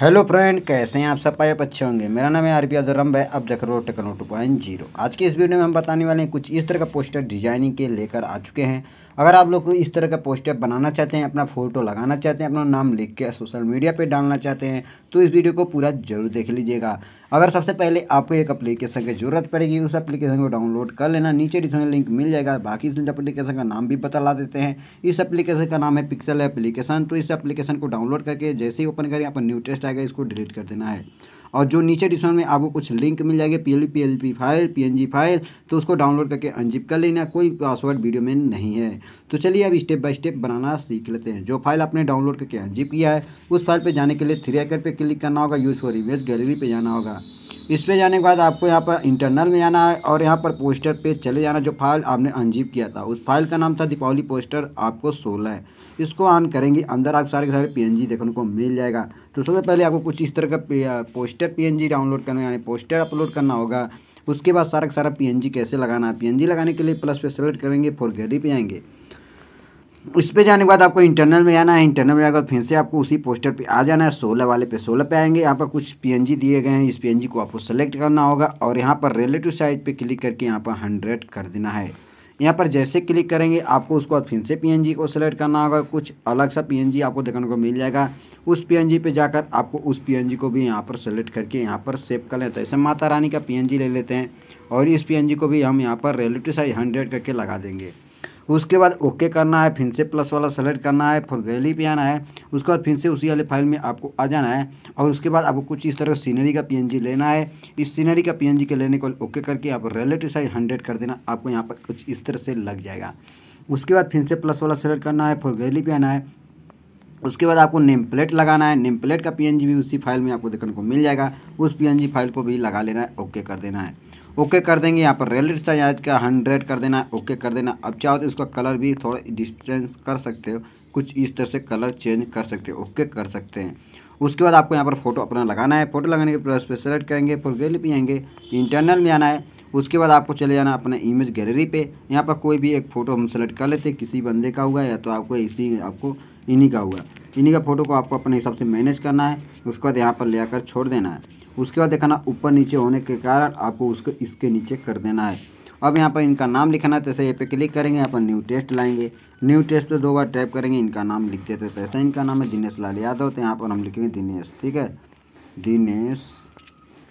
hello friend कैसे हैं आप सब पाए अच्छे होंगे मेरा नाम है पी अदरम भाई अब देख टेक्नो टू पॉइंट जीरो आज के इस वीडियो में हम बताने वाले हैं कुछ इस तरह का पोस्टर डिजाइनिंग के लेकर आ चुके हैं अगर आप लोग को इस तरह का पोस्टर बनाना चाहते हैं अपना फोटो लगाना चाहते हैं अपना नाम लिख के सोशल मीडिया पर डालना चाहते हैं तो इस वीडियो को पूरा जरूर देख लीजिएगा अगर सबसे पहले आपको एक एप्लीकेशन की जरूरत पड़ेगी उस एप्लीकेशन को डाउनलोड कर लेना नीचे डिस्क्रिप्शन लिंक मिल जाएगा बाकी इस एप्लीकेशन का नाम भी बता देते हैं इस एप्लीकेशन का नाम है पिक्सल एप्लीकेशन तो इस एप्लीकेशन को डाउनलोड करके जैसे ही ओपन करें अपन न्यू टेस्ट आएगा इसको डिलीट कर देना है और जो नीचे डिस्क्रिप्शन में आपको कुछ लिंक मिल जाएगी P L P file P file तो उसको डाउनलोड करके अनजिप कर लेना कोई पासवर्ड वीडियो में नहीं है तो चलिए अब स्टेप बाय स्टेप बनाना सीख लेते हैं जो फाइल आपने डाउनलोड करके अनजिप किया है उस फाइल पर जाने के लिए थ्री एकर पर क्लिक करना होगा यूज़ फॉर इमेज गैलरी पर जाना होगा इस पर जाने के बाद आपको यहाँ पर इंटरनल में जाना है और यहाँ पर पोस्टर पे चले जाना जो फाइल आपने अनजीप किया था उस फाइल का नाम था दीपावली पोस्टर आपको सोलह है इसको ऑन करेंगे अंदर आप सारे के सारे पी देखने को मिल जाएगा तो सबसे पहले आपको कुछ इस तरह का पोस्टर पी डाउनलोड करना यानी पोस्टर अपलोड करना होगा उसके बाद सारा का सारा पी कैसे लगाना है पी लगाने के लिए प्लस पे सेलेक्ट करेंगे फोर गैलरी पे आएंगे उस पर जाने के बाद आपको इंटरनल में आना है इंटरनल में जाकर फिर से आपको उसी पोस्टर पे आ जाना है सोलह वाले पे सोलह पे आएंगे यहाँ पर कुछ पीएनजी दिए गए हैं इस पीएनजी को आपको सेलेक्ट करना होगा और यहाँ पर रिलेटिव साइज पे क्लिक करके यहाँ पर हंड्रेड कर देना है यहाँ पर जैसे क्लिक करेंगे आपको उसको फिर से पी को सेलेक्ट करना होगा कुछ अलग सा पी आपको देखने को मिल जाएगा उस पी पे जाकर आपको उस पी को भी यहाँ पर सेलेक्ट करके यहाँ पर सेव कर लेते हैं तो ऐसे माता रानी का पी ले लेते हैं और इस पी को भी हम यहाँ पर रिलेटिव साइज हंड्रेड करके लगा देंगे उसके बाद ओके करना है फिर से प्लस वाला सेलेक्ट करना है फिर गैली पे आना है उसके बाद फिर से उसी वाले फाइल में आपको आ जाना है और उसके बाद आपको कुछ इस तरह सीनरी का पीएनजी लेना है इस सीनरी का पीएनजी के लेने को ओके करके आप रिलेटिव साइज हंड्रेड कर देना आपको यहाँ पर कुछ इस तरह से लग जाएगा उसके बाद फिर से प्लस वाला सेलेक्ट करना है फिर गैली पे आना है उसके बाद आपको नेम प्लेट लगाना है नेम प्लेट का पीएनजी भी उसी फाइल में आपको देखने को मिल जाएगा उस पीएनजी फाइल को भी लगा लेना है ओके कर देना है ओके कर देंगे यहाँ पर रेल याद का हंड्रेड कर देना है ओके कर देना अब चाहो तो इसका कलर भी थोड़ा डिस्टेंस कर सकते हो कुछ इस तरह से कलर चेंज कर सकते हो ओके कर सकते हैं उसके बाद आपको यहाँ पर फोटो अपना लगाना है फोटो लगाने के प्लस पे सेलेक्ट करेंगे फिर गैलरी भी आएंगे इंटरनल में आना है उसके बाद आपको चले जाना अपने इमेज गैलरी पे यहाँ पर कोई भी एक फ़ोटो हम सेलेक्ट कर लेते हैं किसी बंदे का हुआ या तो आपको इसी आपको इन्हीं का हुआ इन्हीं का फ़ोटो को आपको अपने हिसाब से मैनेज करना है उसके बाद यहाँ पर ले छोड़ देना है उसके बाद देखना ऊपर नीचे होने के कारण आपको उसको इसके नीचे कर देना है अब यहाँ पर इनका नाम लिखना है तैसे तो ये पे क्लिक करेंगे यहाँ पर न्यू टेस्ट लाएंगे न्यू टेस्ट पे दो बार टाइप करेंगे इनका नाम लिख देते तो इनका नाम है दिनेश लाल यादव तो यहाँ पर हम लिखेंगे दिनेश ठीक है दिनेश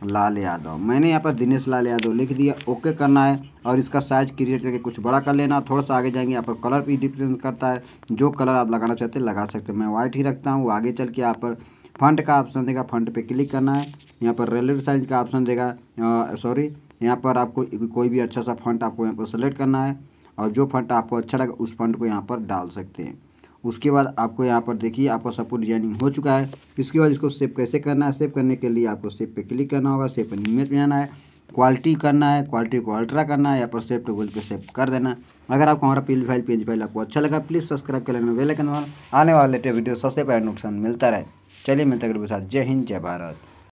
लाल यादव मैंने यहाँ पर दिनेश लाल यादव लिख दिया ओके करना है और इसका साइज क्रिएट करके कुछ बड़ा कर लेना थोड़ा सा आगे जाएंगे यहाँ पर कलर भी डिपेंड करता है जो कलर आप लगाना चाहते हैं लगा सकते हैं मैं वाइट ही रखता हूँ आगे चल के यहाँ पर फंड का ऑप्शन देगा फंड पे क्लिक करना है यहाँ पर रेलवे साइज का ऑप्शन देगा सॉरी यहाँ पर आपको कोई भी अच्छा सा फंड आपको यहाँ पर सेलेक्ट करना है और जो फंड आपको अच्छा लगा उस फंड को यहाँ पर डाल सकते हैं उसके बाद आपको यहाँ पर देखिए आपका सब कुछ डिजाइनिंग हो चुका है इसके बाद इसको सेव कैसे करना है सेव करने के लिए आपको सेव पे क्लिक करना होगा सेव पर इमेज में आना है क्वालिटी करना है क्वालिटी को अल्ट्रा करना है या पर सेव गूगल पे सेव कर देना है अगर आपको हमारा पी फाइल पेज फाइल आपको अच्छा लगा प्लीज़ सब्सक्राइब कर लेना बेलाइकन आने वाले लेटेस्ट वीडियो सबसे पहले नुकसान मिलता रहे चलिए मिलते हैं अगले साथ जय हिंद जय भारत